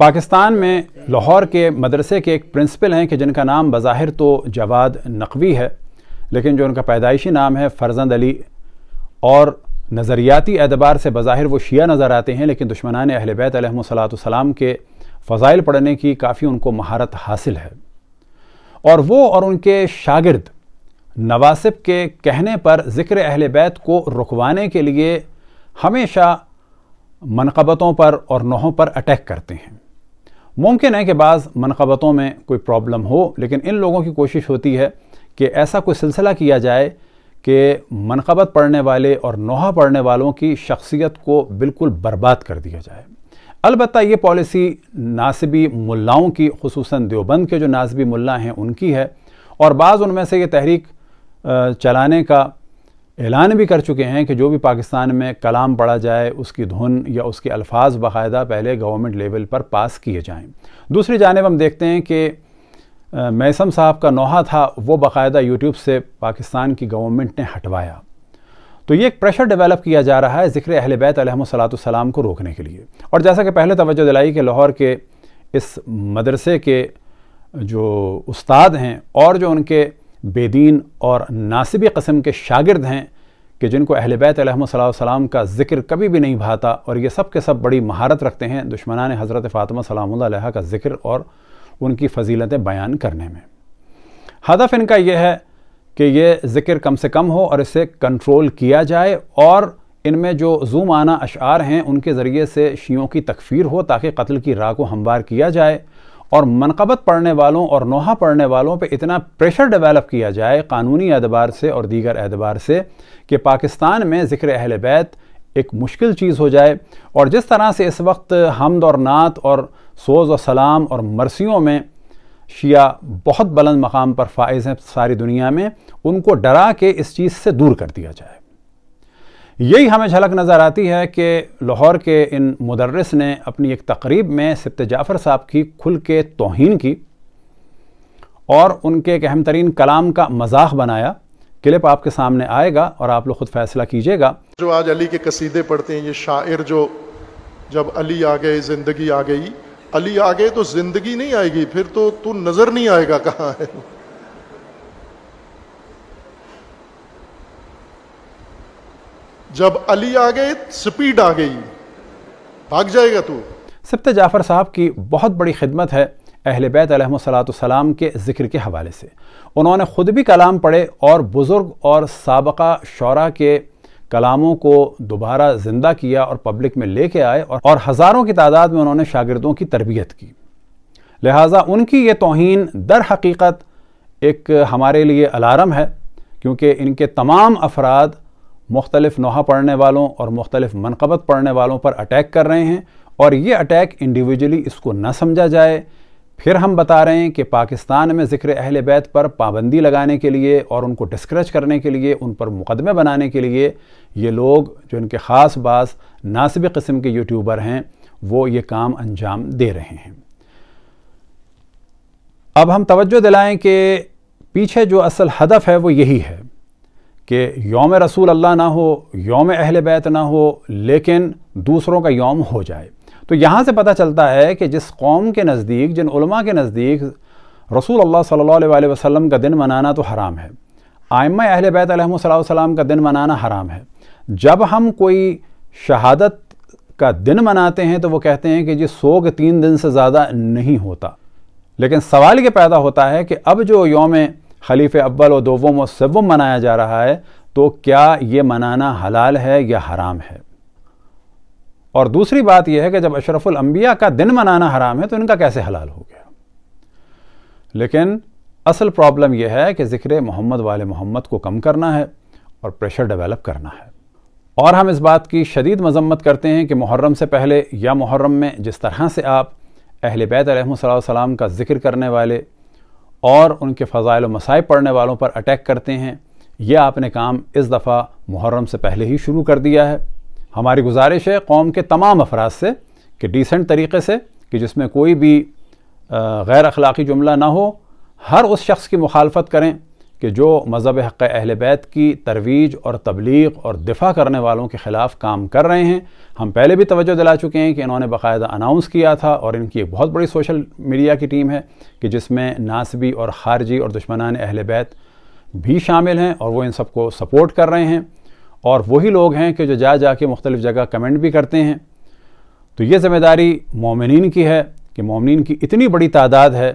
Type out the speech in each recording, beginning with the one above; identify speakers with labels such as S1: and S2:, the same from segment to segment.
S1: पाकिस्तान में लाहौर के मदरसे के एक प्रिंसिपल हैं कि जिनका नाम बज़ाहिर तो जवाद नकवी है लेकिन जो उनका पैदाइशी नाम है फ़रजंद अली और नज़रियाती एतबार से बज़ाहिर वो शिया नज़र आते हैं लेकिन दुश्मनान अहल बैत सलाम के फ़ज़ाइल पढ़ने की काफ़ी उनको महारत हासिल है और वो और उनके शागिर्द नवासिब के कहने पर ज़िक्र अहल बैत को रुकवाने के लिए हमेशा मनकबतों पर और नहों पर अटैक करते हैं मुमकिन है कि बाज़ मनकबतों में कोई प्रॉब्लम हो लेकिन इन लोगों की कोशिश होती है कि ऐसा कोई सिलसिला किया जाए कि मनकबत पढ़ने वाले और नोहा पढ़ने वालों की शख्सियत को बिल्कुल बर्बाद कर दिया जाए अलबत् ये पॉलिसी नासबी मुलाओं की खसूस देवबंद के जो नासबी मुला हैं उनकी है और बाज़ उनमें से ये तहरीक चलाने का ऐलान भी कर चुके हैं कि जो भी पाकिस्तान में कलाम पढ़ा जाए उसकी धुन या उसके अल्फाज बाकायदा पहले गवर्नमेंट लेवल पर पास किए जाएं दूसरी जानब हम देखते हैं कि मैसम साहब का नोहा था वो बाकायदा यूट्यूब से पाकिस्तान की गवर्नमेंट ने हटवाया तो ये एक प्रेशर डेवलप किया जा रहा है ज़िक्र अहल बैत सलाम को रोकने के लिए और जैसा कि पहले तोज्जो दिलाई कि लाहौर के इस मदरसे के जो उस्ताद हैं और जो उनके बेदीन और नासिब कस्म के शागिर्द हैं कि जिनको अहल बैत सलाम का ज़िक्र कभी भी नहीं भाता और ये सब के सब बड़ी महारत रखते हैं दुश्मनान हज़रत फ़ातिमा सलाम का ज़िक्र और उनकी फजीलतें बयान करने में हदफ इनका यह है कि ये ज़िक्र कम से कम हो और इसे कंट्रोल किया जाए और इनमें जो जूम आना अशार हैं उनके ज़रिए से शीयों की तकफ़ीर हो ताकि कत्ल की राह को हमवार किया जाए और मनकबत पढ़ने वालों और नोहा पढ़ने वालों पर इतना प्रेशर डेवलप किया जाए कानूनी एतबार से और दीगर एतबार से कि पाकिस्तान में ज़िक्र अहल बैत एक मुश्किल चीज़ हो जाए और जिस तरह से इस वक्त हमद और नात और सोज़ और सलाम और मरसियों में शिया बहुत बुलंद मकाम पर फाइज हैं सारी दुनिया में उनको डरा के इस चीज़ से दूर कर दिया जाए यही हमें झलक नज़र आती है कि लाहौर के इन मदरस ने अपनी एक तकरीब में सिप्त जाफ़र साहब की खुल के तोहन की और उनके एक अहम तरीन कलाम का मजाक बनाया क्लिप आपके सामने आएगा और आप लोग ख़ुद फ़ैसला कीजिएगा जो आज अली के कसीदे पढ़ते हैं ये शायर जो जब अली आ गए ज़िंदगी आ गई अली आ गए तो ज़िंदगी नहीं आएगी फिर तो तू नज़र नहीं आएगा कहाँ है जब अली आ गए स्पीड आ गई भाग जाएगा तू सिप्त जाफ़र साहब की बहुत बड़ी खिदमत है अहल बैत सलाम के ज़िक्र के हवाले से उन्होंने ख़ुद भी कलाम पढ़े और बुज़ुर्ग और सबका शरा के कलामों को दोबारा ज़िंदा किया और पब्लिक में लेके आए और, और हज़ारों की तादाद में उन्होंने शागिदों की तरबियत की लिहाजा उनकी ये तोहन दर हकीकत एक हमारे लिए अलार्म है क्योंकि इनके तमाम अफराद मुख्तलिफ नोहा पढ़ने वालों और मुख्तलिफ मनकबत पढ़ने वालों पर अटैक कर रहे हैं और ये अटैक इंडिविजुअली इसको ना समझा जाए फिर हम बता रहे हैं कि पाकिस्तान में ज़िक्र अहल बैत पर पाबंदी लगाने के लिए और उनको डिस्करेज करने के लिए उन पर मुकदमे बनाने के लिए ये लोग जो इनके ख़ास बास नासिब किस्म के यूट्यूबर हैं वो ये काम अंजाम दे रहे हैं अब हम तवज्जो दिलाएं कि पीछे जो असल हदफ है वो यही है कि योम रसूल अल्लाह ना हो योम अहल बैत ना हो लेकिन दूसरों का योम हो जाए तो यहाँ से पता चलता है कि जिस कौम के नज़दीक जिन उलमा के नज़दीक रसूल अल्लाह सल्लल्लाहु अलैहि वसल्लम का दिन मनाना तो हराम है आयम अहल बैत सलाम का दिन मनाना हराम है जब हम कोई शहादत का दिन मनाते हैं तो वो कहते हैं कि जी सोग तीन दिन से ज़्यादा नहीं होता लेकिन सवाल ये पैदा होता है कि अब जो योम खलीफ अव्वल और दोवम और सवम मनाया जा रहा है तो क्या ये मनाना हलाल है या हराम है और दूसरी बात यह है कि जब अशरफुल्बिया का दिन मनाना हराम है तो इनका कैसे हलाल हो गया लेकिन असल प्रॉब्लम यह है कि ज़िक्र मोहम्मद वाले मोहम्मद को कम करना है और प्रेशर डेवलप करना है और हम इस बात की शदीद मजम्मत करते हैं कि मुहर्रम से पहले या मुहर्रम में जिस तरह से आप अहल बैत सलाम का ज़िक्र करने वाले और उनके फ़ज़ाइल मसाइब पढ़ने वालों पर अटैक करते हैं यह आपने काम इस दफ़ा मुहर्रम से पहले ही शुरू कर दिया है हमारी गुजारिश है कौम के तमाम अफराद से कि डिसेंट तरीके से कि जिसमें कोई भी गैर अखलाक़ी जुमला ना हो हर उस शख्स की मुखालफत करें कि जो मज़हब हक़ अहल बैत की तरवीज और तबलीग और दिफा करने वालों के ख़िलाफ़ काम कर रहे हैं हम पहले भी तवज्जो दिला चुके हैं कि इन्होंने बाकायदा अनाउंस किया था और इनकी एक बहुत बड़ी सोशल मीडिया की टीम है कि जिसमें नासबी और खारजी और दुश्मनान अहल बैत भी शामिल हैं और वो इन सबको सपोर्ट कर रहे हैं और वही लोग हैं कि जो जा जा के मुख्तलिफ़ जगह कमेंट भी करते हैं तो ये ज़िम्मेदारी मोमिन की है कि मोमिन की इतनी बड़ी तादाद है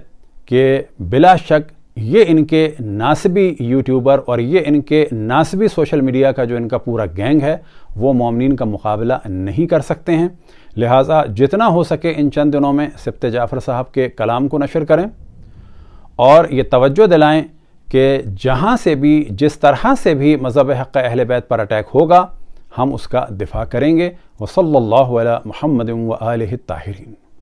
S1: कि बिला शक ये इनके नासबी यूट्यूबर और ये इनके नासबी सोशल मीडिया का जो इनका पूरा गैंग है वो मॉमिन का मुकाबला नहीं कर सकते हैं लिहाजा जितना हो सके इन चंद दिनों में सिप्त जाफ़र साहब के कलाम को नशर करें और ये तवज्जो दिलाएं कि जहाँ से भी जिस तरह से भी मज़हब हक़ अहल बैत पर अटैक होगा हम उसका दिफा करेंगे वसल्ला महमद ताहरीन